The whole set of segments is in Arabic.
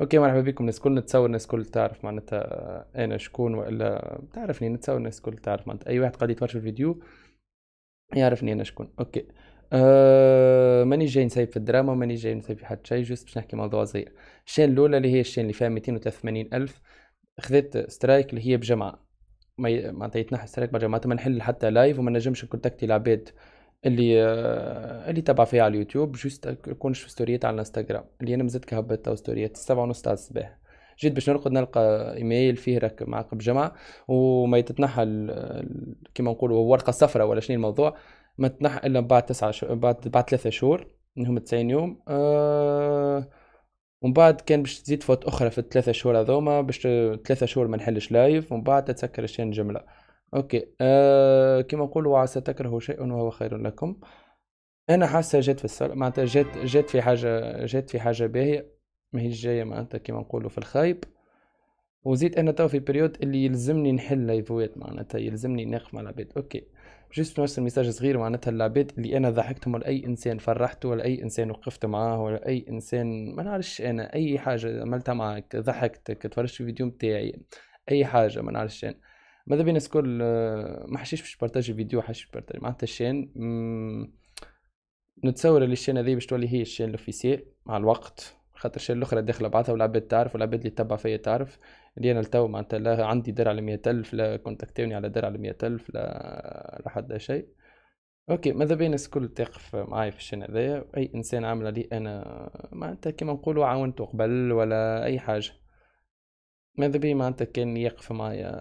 اوكي مرحبا بكم الناس الكل نتصور الناس الكل تعرف معناتها انا شكون والا تعرفني نتصور الناس الكل تعرف معناتها اي واحد قاعد يتفرج في الفيديو يعرفني انا شكون اوكي أه ماني جاي نسيب في الدراما ماني جاي نسيب في حد شيء جوست باش نحكي موضوع صغير الشين الاولى اللي هي الشين اللي فيها 283 الف خذيت سترايك اللي هي بجمعه معناتها يتنحى سترايك بجمعه ما نحل حتى لايف وما نجمش نكونتاكتي العباد اللي آه، اللي تبع فيها على اليوتيوب جوست كونش في ستوريات على الانستغرام اللي انا مزدك هبت تو ستوريات السبعة ونص تاع الصباح جيت باش نرقد نلقى ايميل فيه راك معك بجمعه وما يتنحى آه، كيما نقولوا ورقه صفراء ولا شنو الموضوع ما تنحى الا بعد تسعة شهور بعد بعد ثلاثة شهور انهم 90 يوم أه... ومن بعد كان باش تزيد فوت اخرى في الثلاثة شهور هذوما باش ثلاثة شهور ما نحلش لايف ومن بعد تسكر الشين جمله اوكي آه كما نقولوا تكرهوا شيء وهو خير لكم انا حاسه جات في السر معناتها جات جات في حاجه جات في حاجه باهيه ماهيش جايه معناتها كما نقولوا في الخايب وزيد انا تو في بريود اللي يلزمني نحل لايفوات معناتها يلزمني ناقف مع العباد اوكي جست نوصل ميساج صغير معناتها العباد اللي انا ضحكتهم ولا اي انسان فرحته ولا اي انسان وقفت معاه ولا اي انسان ما نعرفش انا اي حاجه عملتها معاك ضحكتك تفرجت في الفيديو نتاعي اي حاجه ما نعرفش انا ماذا بينا سكول آه، ما حشيش باش بارتاجي فيديو حشيش بارتاجي معناتها الشين نتصور اللي الشين هذه باش تولي هي الشين الاوفيسيال مع الوقت خاطر الشين الاخرى داخله بعضها والعباد تعرف والعباد اللي تبع فيا تعرف اللي انا لتو معناتها لا عندي درع على 100000 لا كونتاكتوني على درع على 100000 لا لا حد شيء اوكي ماذا بين الكل تقف معايا في الشان هذايا اي انسان عامل لي انا معناتها كيما نقولوا عاونته قبل ولا اي حاجه ماذا بي معناتها كان يقف معايا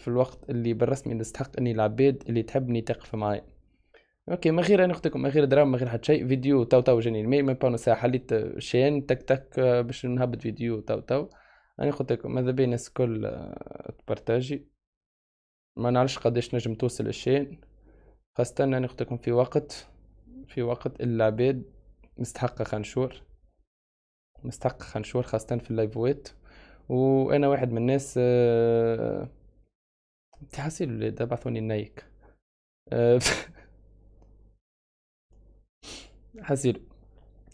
في الوقت اللي بالرسمي نستحق اني العباد اللي تحبني تقف معايا اوكي من غير انا اختكم من غير دراما من غير حتى شيء فيديو تو تو جاني الماي مي بانو ساعه حليت شين تك تك آه، باش نهبط فيديو تو تو انا قلت لكم ماذا بيا الناس الكل آه، تبارتاجي ما نعرفش قداش نجم توصل الشين خاصة انا قلت لكم في وقت في وقت العباد مستحقة خنشور مستحقة خنشور خاصة في اللايفوات وانا واحد من الناس آه اللي دبعثون النايك آه، حسير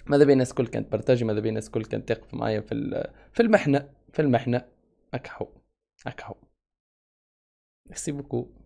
ماذا بين الناس الكل كانت برتاجي ماذا بين الناس الكل كانت تقف معايا في في المحنه في المحنه اكحو اكحو ميرسي بوكو